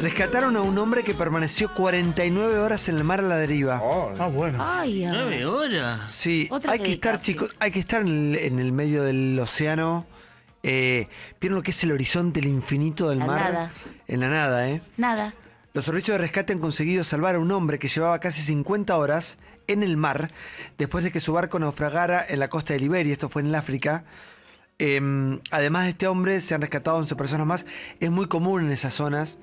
Rescataron a un hombre que permaneció 49 horas en el mar a la deriva. Oh. Ah, bueno. Ay, horas? Sí, hay que estar, chicos, hay que estar en el, medio del océano. Eh, ¿Vieron lo que es el horizonte, el infinito del mar? nada. En la nada, ¿eh? Nada. Los servicios de rescate han conseguido salvar a un hombre que llevaba casi 50 horas en el mar después de que su barco naufragara en la costa de Liberia, esto fue en el África. Em, además de este hombre, se han rescatado 11 personas más. Es muy común en esas zonas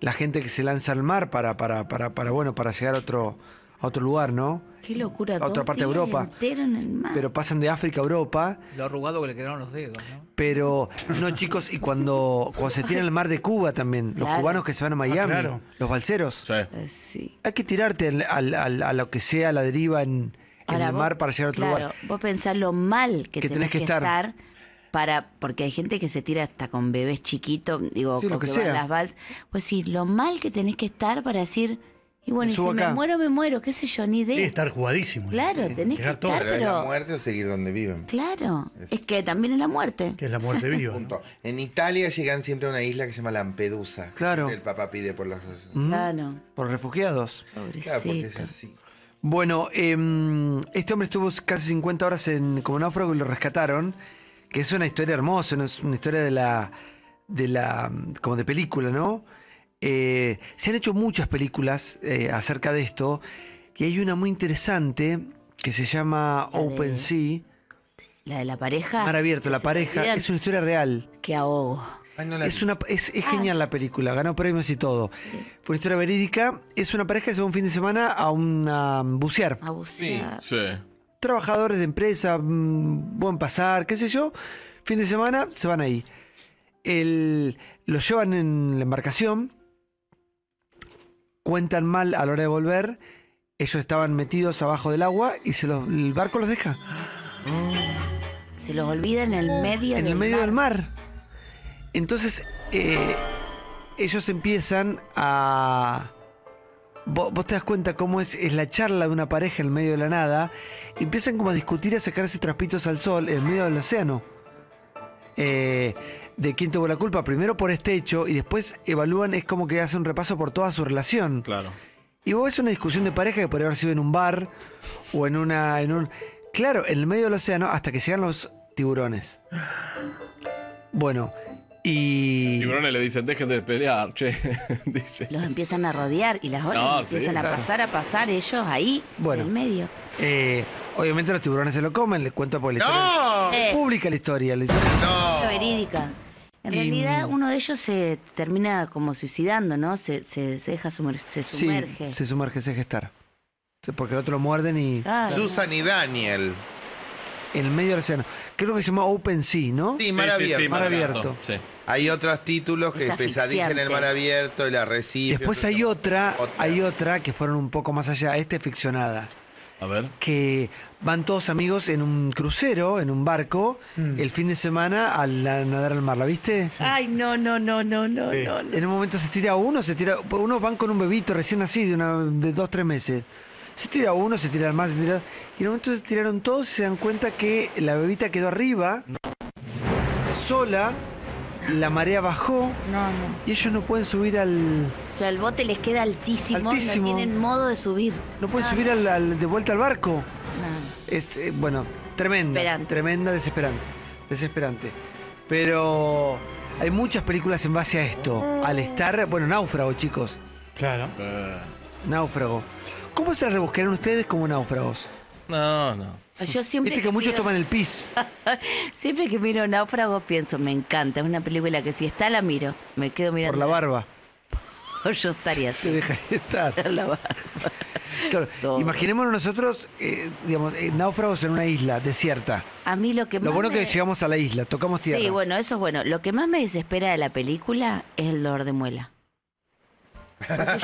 la gente que se lanza al mar para, bueno, para llegar a otro, otro lugar, ¿no? Qué locura, a otra parte de Europa. Pero pasan de África a Europa. Lo arrugado que le quedaron los dedos, ¿no? Pero, no, chicos, y cuando, se tiran el mar de Cuba también, los cubanos que se van a ah, Miami, los balseros. Eh, Hay que tirarte a lo que sea la deriva en, el mar para llegar a otro lugar. Vos pensás lo mal que, tenés, que, estar para porque hay gente que se tira hasta con bebés chiquitos, digo, lo que, sea. las vals, pues sí, lo mal que tenés que estar para decir y bueno, si me muero, me muero, qué sé yo, ni idea. que estar jugadísimo. Claro, tenés que estar, la muerte o seguir donde viven? Claro, es, que también es la muerte. Que es la muerte viva. En Italia llegan siempre a una isla que se llama Lampedusa. Claro. El papá pide por los... Mm. Claro. Por refugiados. Claro, porque es así. Bueno, em, este hombre estuvo casi 50 horas en, como náufrago y lo rescataron que es una historia hermosa, es una historia de la, de la, como de película, ¿no? Eh, se han hecho muchas películas eh, acerca de esto y hay una muy interesante que se llama Open Sea. La de la pareja. Mar abierto, la pareja. Es una historia real. Qué ahogo. es, una, es, ah. genial la película, ganó premios y todo. Fue una historia verídica. Es una pareja que se va un fin de semana a, una, bucear. A bucear. Sí. sí trabajadores de empresa, mm, buen pasar, qué sé yo, fin de semana se van ahí. los llevan en la embarcación, cuentan mal a la hora de volver, ellos estaban metidos abajo del agua y se el barco los deja. Se los olvida en el medio en del el medio mar. del mar. Entonces eh, ellos empiezan a vos, te das cuenta cómo es, la charla de una pareja en medio de la nada, empiezan como a discutir, a sacarse traspitos al sol en medio del océano. Eh, de quién tuvo la culpa, primero por este hecho, y después evalúan, es como que hacen un repaso por toda su relación. Claro. Y vos ves una discusión de pareja que podría haber sido en un bar o en una. en un. Claro, en el medio del océano hasta que llegan los tiburones. Bueno, y. Los tiburones le dicen, dejen de pelear, che. Los empiezan a rodear y las olas empiezan a pasar, a pasar ellos ahí, en el medio. Eh, obviamente los tiburones se lo comen, les cuento por la ¡No! historia. Eh. Pública la historia, la historia. No. verídica. En realidad, mm. uno de ellos se termina como suicidando, ¿no? Se, se, deja sumerge, se sumerge. Sí, se sumerge, se gestar. Porque el otro lo muerden y. Susan y Daniel. En el medio del océano creo que se llama open Sea, ¿no? Sí, mar abierto. mar abierto. Hay otros títulos que en el mar abierto, la arrecife. Después hay otra, hay otra que fueron un poco más allá. Esta ficcionada. A ver. Que van todos amigos en un crucero, en un barco, mm. el fin de semana a nadar al mar. ¿La viste? Ay, no, no, no, no, no, no, En un momento se tira uno, se tira. uno van con un bebito recién nacido de, de dos, tres meses. Se tira uno, se tira más, se Y en un momento se tiraron todos y se dan cuenta que la bebita quedó arriba, sola, la marea bajó. Y ellos no pueden subir al. O sea, el bote les queda altísimo, no tienen modo de subir. No pueden subir al, de vuelta al barco. Este, bueno, tremenda. Tremenda, desesperante. Desesperante. Pero hay muchas películas en base a esto. Al estar. Bueno, náufrago, chicos. Claro. Náufrago. ¿Cómo se rebuscaron ustedes como náufragos? No, no. Viste que, muchos toman el pis. siempre que miro Náufragos pienso, me encanta. Es una película que si está la miro. Me quedo mirando. Por la barba. Yo estaría así. Se dejaría estar. imaginémonos nosotros, eh, digamos, eh, náufragos en una isla desierta. A mí lo que bueno que llegamos a la isla, tocamos tierra. Sí, bueno, eso es bueno. Lo que más me desespera de la película es el dolor de muela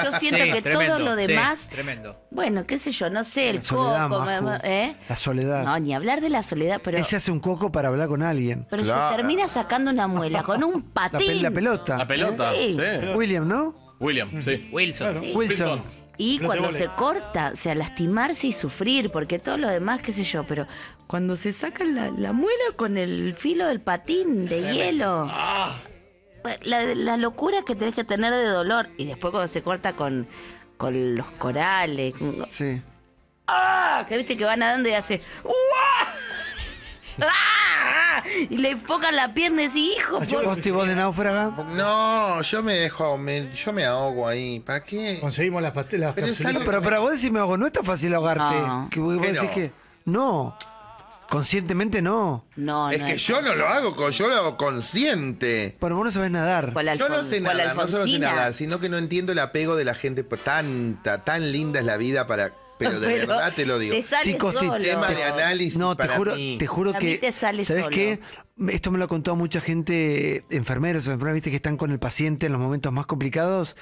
yo siento que todo lo demás. tremendo. Bueno, qué sé yo, no sé, el coco. ¿eh? La soledad. No, ni hablar de la soledad, pero. Él se hace un coco para hablar con alguien. Pero se termina sacando una muela con un patín. La, pelota. La pelota. Sí. William, ¿no? William, sí. Wilson. Wilson. Y cuando se corta, o sea, lastimarse y sufrir, porque todo lo demás, qué sé yo, pero cuando se saca la, muela con el filo del patín de hielo. Ah. Pues, la, la, locura que tenés que tener de dolor. Y después cuando se corta con, con los corales. Sí. ¡Ah! Que viste que va nadando y hace. ¡Ah! Y le enfocan la pierna y hijo. Ah, vos de náufraga? No, yo me dejo, yo me ahogo ahí. ¿Para qué? Conseguimos las pastelas. Pero, pero, vos decís me ahogo, no es tan fácil ahogarte. Ah. Que No. Conscientemente no. No, es que yo no lo hago, yo lo hago consciente. Bueno, vos no sabés nadar. yo no sé nadar, sé nadar, sino que no entiendo el apego de la gente. Tanta, tan linda es la vida para pero de verdad te lo digo. Te tema de análisis. No, te juro, te juro que. ¿Sabes qué? Esto me lo ha contado mucha gente, enfermeros o enfermeras, viste, que están con el paciente en los momentos más complicados.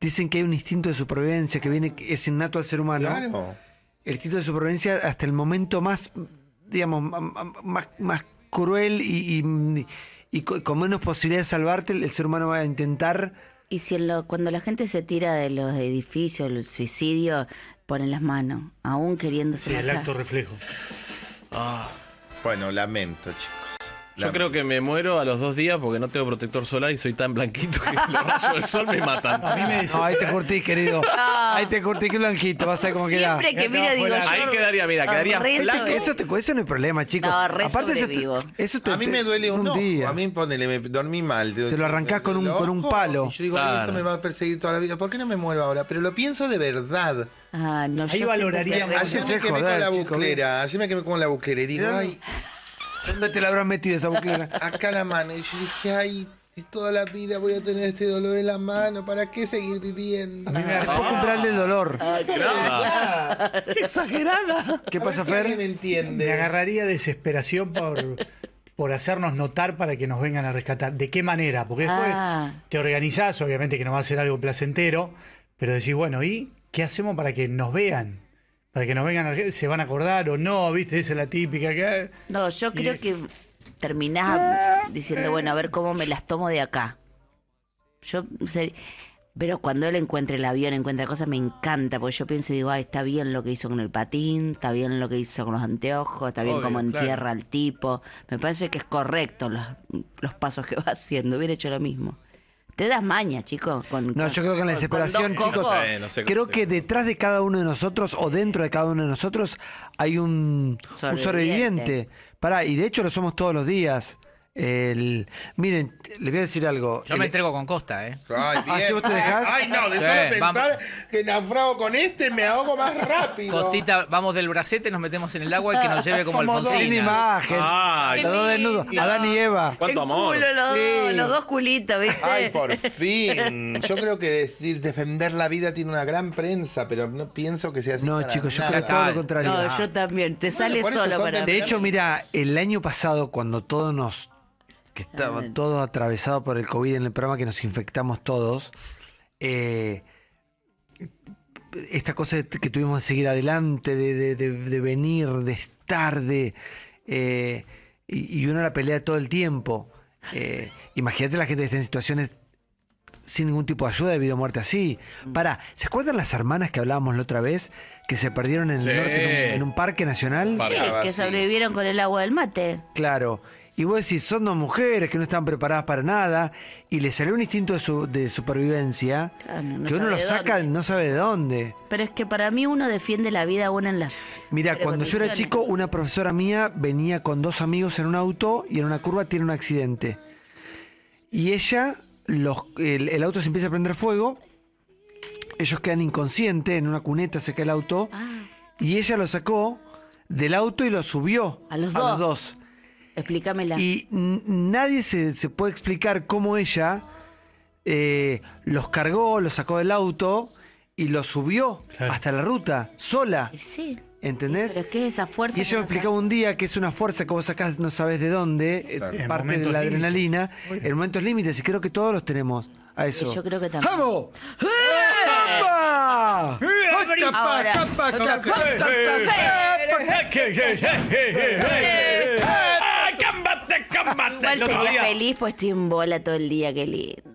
Dicen que hay un instinto de supervivencia que viene, es innato al ser humano. Claro. El instinto de supervivencia hasta el momento más digamos, más, más cruel y, con menos posibilidad de salvarte, el, ser humano va a intentar... Y si lo, cuando la gente se tira de los edificios, el suicidio, ponen las manos, aún queriéndose... Sí, el acto reflejo. Ah. Bueno, lamento, chicos. Yo creo que me muero a los dos días porque no tengo protector solar y soy tan blanquito que los rayos del sol me matan. A mí me dice. ahí te curtís, querido. Ah. Ahí te curtís qué blanquito, vas a ver cómo queda. Siempre que mira, digo Ahí quedaría, mira, quedaría blanco. Eso, te, eso no es problema, chicos. Aparte, eso A mí me duele un, día. A mí, ponele, me dormí mal. Te, lo arrancás con un, con un palo. Yo digo, esto me va a perseguir toda la vida. ¿Por qué no me muero ahora? Pero lo pienso de verdad. Ah, no, Ahí valoraría. Ayer me quemé con la buclera. Ayer me quemé con la buclera y digo, ay... ¿Dónde te la habrán metido esa boquilla? Acá la mano. Y yo dije, ay, toda la vida voy a tener este dolor en la mano, ¿para qué seguir viviendo? Ah, es poco el dolor. Ah, exagerada! ¿Qué pasa, si Fer? Me entiende. Me agarraría desesperación por, por hacernos notar para que nos vengan a rescatar. ¿De qué manera? Porque después ah. te organizás, obviamente que no va a ser algo placentero, pero decís, bueno, ¿y qué hacemos para que nos vean? para que nos vengan, se van a acordar o no, ¿viste? Esa es la típica que... No, yo creo que terminás diciendo, bueno, a ver cómo me las tomo de acá. Yo Pero cuando él encuentra el avión, encuentra cosas, me encanta, porque yo pienso y digo, ah, está bien lo que hizo con el patín, está bien lo que hizo con los anteojos, está bien cómo entierra al tipo. Me parece que es correcto los, los pasos que va haciendo, hubiera hecho lo mismo te das maña, chicos. Con, no, yo creo que en la separación, chicos, creo que detrás de cada uno de nosotros o dentro de cada uno de nosotros hay un sobreviviente. Un sobreviviente. Pará, y de hecho lo somos todos los días. El, miren, les voy a decir algo. Yo me entrego con Costa, ¿eh? Ay, ah, vos te dejás? Ay, no, después de pensar que naufrago con este, me ahogo más rápido. Costita, vamos del bracete, nos metemos en el agua y que nos lleve como, Como Alfonsina. imagen. Los dos desnudos. Adán y Eva. ¿Cuánto amor? los, dos, culitos, ¿viste? Ay, por fin. Yo creo que decir defender la vida tiene una gran prensa, pero no pienso que sea así. No, chicos, yo que creo todo lo contrario. No, yo también. Te sale solo para De hecho, mira, el año pasado cuando todos nos que estaban todos atravesados por el COVID en el programa, que nos infectamos todos. Eh, esta cosa que tuvimos de seguir adelante, de, de, venir, de estar, de. Eh, y, uno la pelea todo el tiempo. Eh, imagínate la gente que está en situaciones sin ningún tipo de ayuda debido a muerte así. Mm. Para, ¿se acuerdan las hermanas que hablábamos la otra vez? Que se perdieron en el norte en un, parque nacional. que sobrevivieron con el agua del mate. Claro. Y vos decís, son dos mujeres que no están preparadas para nada y les sale un instinto de, su, de supervivencia ah, que uno lo saca, no sabe de dónde. Pero es que para mí uno defiende la vida una en las. Mira, cuando yo era chico, una profesora mía venía con dos amigos en un auto y en una curva tiene un accidente. Y ella, el, auto se empieza a prender fuego, ellos quedan inconscientes, en una cuneta se cae el auto ah. y ella lo sacó del auto y lo subió a Los dos Explícamela. Y nadie se, se, puede explicar cómo ella los cargó, los sacó del auto y los subió hasta la ruta, sola. Sí. ¿Entendés? Pero ¿qué es esa fuerza? Y ella me explicaba un día que es una fuerza que vos sacás no sabés de dónde, parte de la adrenalina, en momentos límites, y creo que todos los tenemos a eso. Yo creo que también. ¡Vamos! ¡Epa! ¡Capa, Igual sería feliz, pues estoy en bola todo el día, qué lindo.